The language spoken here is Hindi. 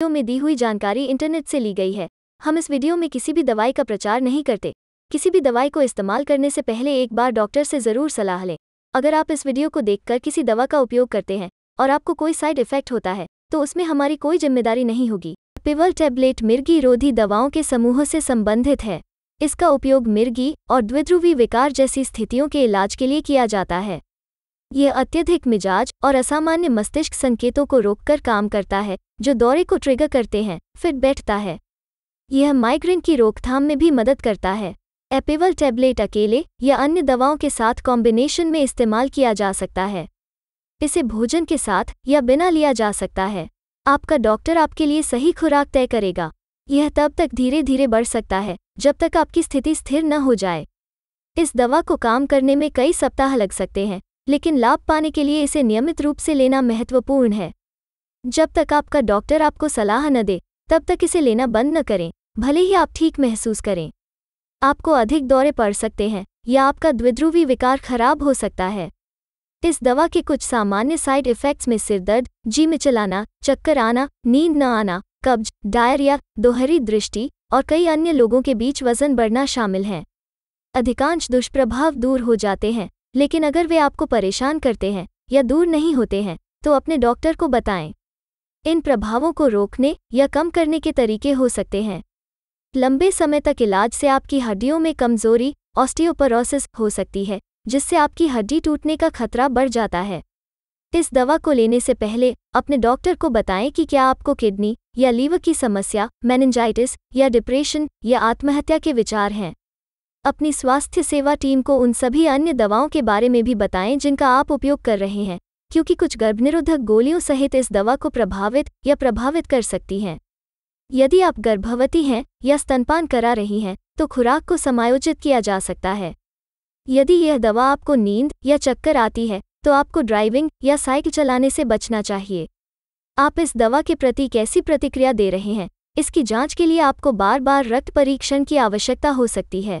वीडियो में दी हुई जानकारी इंटरनेट से ली गई है हम इस वीडियो में किसी भी दवाई का प्रचार नहीं करते किसी भी दवाई को इस्तेमाल करने से पहले एक बार डॉक्टर से ज़रूर सलाह लें अगर आप इस वीडियो को देखकर किसी दवा का उपयोग करते हैं और आपको कोई साइड इफेक्ट होता है तो उसमें हमारी कोई जिम्मेदारी नहीं होगी पिवल टैबलेट मिर्गी रोधी दवाओं के समूह से संबंधित है इसका उपयोग मिर्गी और द्विध्रुवी विकार जैसी स्थितियों के इलाज के लिए किया जाता है ये अत्यधिक मिजाज और असामान्य मस्तिष्क संकेतों को रोककर काम करता है जो दौरे को ट्रिगर करते हैं फिर बैठता है यह माइग्रेन की रोकथाम में भी मदद करता है एपेवल टैबलेट अकेले या अन्य दवाओं के साथ कॉम्बिनेशन में इस्तेमाल किया जा सकता है इसे भोजन के साथ या बिना लिया जा सकता है आपका डॉक्टर आपके लिए सही खुराक तय करेगा यह तब तक धीरे धीरे बढ़ सकता है जब तक आपकी स्थिति स्थिर न हो जाए इस दवा को काम करने में कई सप्ताह लग सकते हैं लेकिन लाभ पाने के लिए इसे नियमित रूप से लेना महत्वपूर्ण है जब तक आपका डॉक्टर आपको सलाह न दे तब तक इसे लेना बंद न करें भले ही आप ठीक महसूस करें आपको अधिक दौरे पड़ सकते हैं या आपका द्विध्रुवी विकार खराब हो सकता है इस दवा के कुछ सामान्य साइड इफ़ेक्ट्स में सिरदर्द जी मिचलाना चक्कर आना नींद न आना कब्ज डायरिया दोहरी दृष्टि और कई अन्य लोगों के बीच वजन बढ़ना शामिल हैं अधिकांश दुष्प्रभाव दूर हो जाते हैं लेकिन अगर वे आपको परेशान करते हैं या दूर नहीं होते हैं तो अपने डॉक्टर को बताएं इन प्रभावों को रोकने या कम करने के तरीके हो सकते हैं लंबे समय तक इलाज से आपकी हड्डियों में कमजोरी ऑस्टियोपरोसिस हो सकती है जिससे आपकी हड्डी टूटने का खतरा बढ़ जाता है इस दवा को लेने से पहले अपने डॉक्टर को बताएं कि क्या आपको किडनी या लीवर की समस्या मेनिंजाइटिस या डिप्रेशन या आत्महत्या के विचार हैं अपनी स्वास्थ्य सेवा टीम को उन सभी अन्य दवाओं के बारे में भी बताएं जिनका आप उपयोग कर रहे हैं क्योंकि कुछ गर्भनिरोधक गोलियों सहित इस दवा को प्रभावित या प्रभावित कर सकती हैं यदि आप गर्भवती हैं या स्तनपान करा रही हैं तो खुराक को समायोजित किया जा सकता है यदि यह दवा आपको नींद या चक्कर आती है तो आपको ड्राइविंग या साइकिल चलाने से बचना चाहिए आप इस दवा के प्रति कैसी प्रतिक्रिया दे रहे हैं इसकी जांच के लिए आपको बार बार रक्त परीक्षण की आवश्यकता हो सकती है